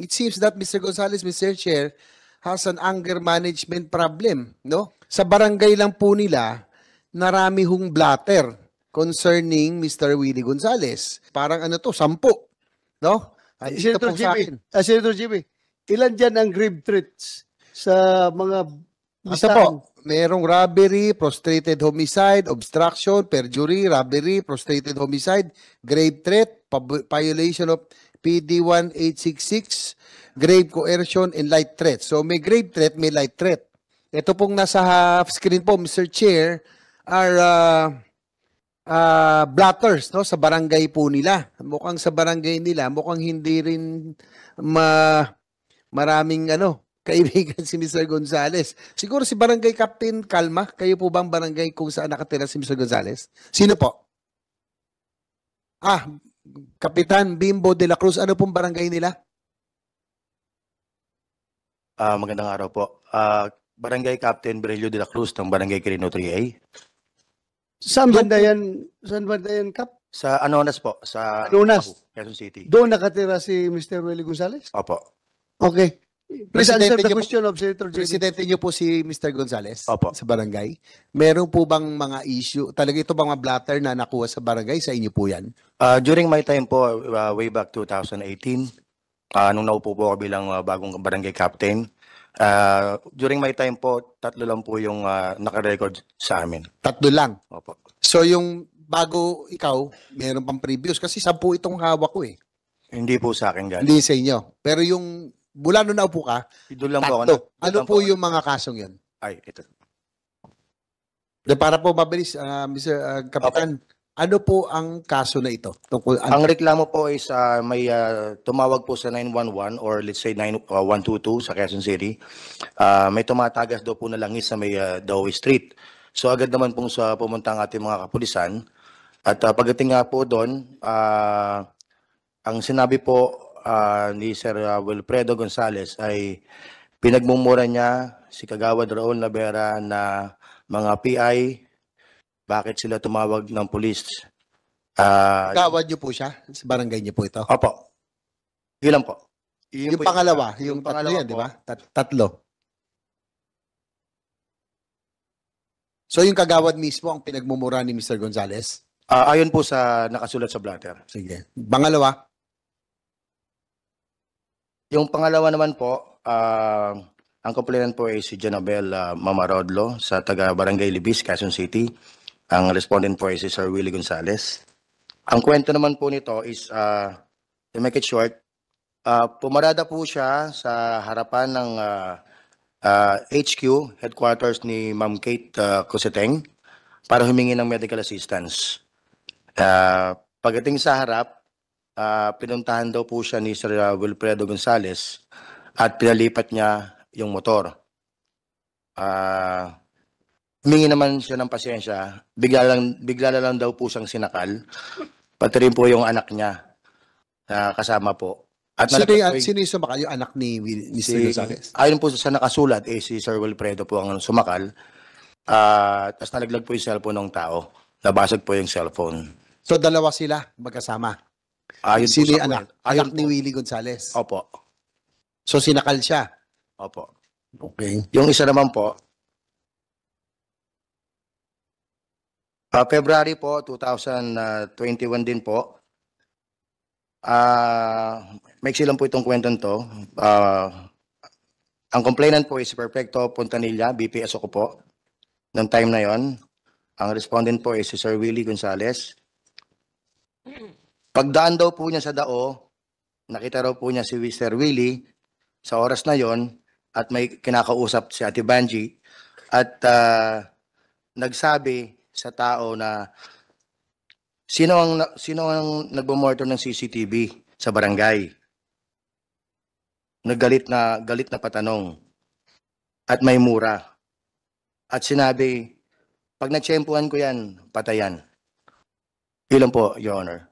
It seems that Mr. Gonzales, Mr. Chair, has an anger management problem, no? Sa barangay lang po nila, narami hong blatter concerning Mr. Willie Gonzales. Parang ano to, sampu, no? Ay, ah, Senator GB, uh, ah, Senator GB, ilan dyan ang grave threats sa mga Isa po, merong robbery, prostrated homicide, obstruction, perjury, robbery, prostrated homicide, grave threat, violation of PD1866, grave coercion and light threat. So may grave threat, may light threat. Ito pong nasa half screen po, Mr. Chair, are uh, uh, blotters no, sa barangay po nila. Mukhang sa barangay nila, mukhang hindi rin ma maraming ano, kaibigan si Mr. Gonzales. Siguro si Barangay Captain Kalma, kayo po bang barangay kung saan nakatira si Mr. Gonzales? Sino po? Ah, Kapitan Bimbo de la Cruz, ano pong barangay nila? Ah, magandang araw po. Ah, Barangay Captain Brelio de la Cruz ng Barangay Quirino 3A. Saan banda yan? Saan banda yan, Kap? Sa Anonas po, sa Anonas? Quezon City. Doon nakatira si Mr. Willie Gonzalez? Opo. Okay. Please Presidente, answer the niyo po- question of Senator JB. Presidente niyo po si Mr. Gonzales Opo. sa barangay. Meron po bang mga issue? Talaga ito bang mga blatter na nakuha sa barangay? Sa inyo po yan? Uh, during my time po, uh, way back 2018, uh, ah, nung naupo po ako bilang uh, bagong barangay captain, uh, during my time po, tatlo lang po yung uh, nakarecord sa amin. Tatlo lang? Opo. So yung bago ikaw, meron pang previous kasi sampu itong hawak ko eh. Hindi po sa akin galing. Hindi sa inyo. Pero yung mula nung naupo ka, doon lang tatlo. po ako. Na, ano po, po yung mga kasong yun? Ay, ito. De para po mabilis, uh, Mr. Uh, Kapitan. Okay. Ano po ang kaso na ito? Tungkol ang, ang reklamo po is uh, may uh, tumawag po sa 911 or let's say 9122 ah, sa Quezon City. Uh, may tumatagas daw po na langis sa may uh, Dowie Street. So agad naman pong sa pumunta ang ating mga kapulisan. At uh, pagdating nga po doon, uh, ang sinabi po uh, ni Sir Wilfredo Gonzales ay pinagmumura niya si Kagawad Raul Labera na mga PI bakit sila tumawag ng pulis. Ah, Kawad niyo po siya? Sa barangay niyo po ito? opo. Yun lang po. Yun yung pangalawa, yung, yung pangalawa yan, di ba? Tat- tatlo. So yung kagawad mismo ang pinagmumura ni Mr. Gonzales? Ah, ayon po sa nakasulat sa blotter. Sige. Pangalawa, Yung pangalawa naman po, ah, ang complainant po ay si Janabel ah, Mamarodlo sa taga Barangay Libis, Quezon City. Ang respondent po ay si Sir Willie Gonzales. Ang kwento naman po nito is, uh, to make it short, uh, pumarada po siya sa harapan ng uh, ah, uh, HQ, headquarters ni Ma'am Kate uh, Cositeng, para humingi ng medical assistance. Uh, pagdating sa harap, uh, pinuntahan daw po siya ni Sir Wilfredo Gonzales at pinalipat niya yung motor. Uh, Humingi naman siya ng pasensya. Bigla lang, bigla na lang daw po siyang sinakal. Pati rin po yung anak niya na kasama po. At sino, yung, sino yung sumakal? Yung anak ni Will- Mr. si, Gonzales? Ayon po sa nakasulat, eh, si Sir Wilfredo po ang sumakal. Ah, Tapos nalaglag po yung cellphone ng tao. Nabasag po yung cellphone. So dalawa sila magkasama. Ayon po Sino sa yung anak? kwento. Ayon Anak ni Willie Gonzales. Opo. So sinakal siya. Opo. Okay. Yung isa naman po, Uh, February po, 2021 din po. Uh, ah, may silang po itong kwento to. Uh, ang complainant po is Perfecto Puntanilla, BPS ako po, noong time na yon. Ang respondent po is si Sir Willie Gonzales. Pagdaan daw po niya sa dao, nakita raw po niya si Sir Willie sa oras na yon at may kinakausap si Ate Banji at uh, nagsabi sa tao na sino ang sino ang nagmo-monitor ng CCTV sa barangay? Nagalit na galit na patanong at may mura. At sinabi, pag natsyempuhan ko yan, patayan. Ilan po, Your Honor?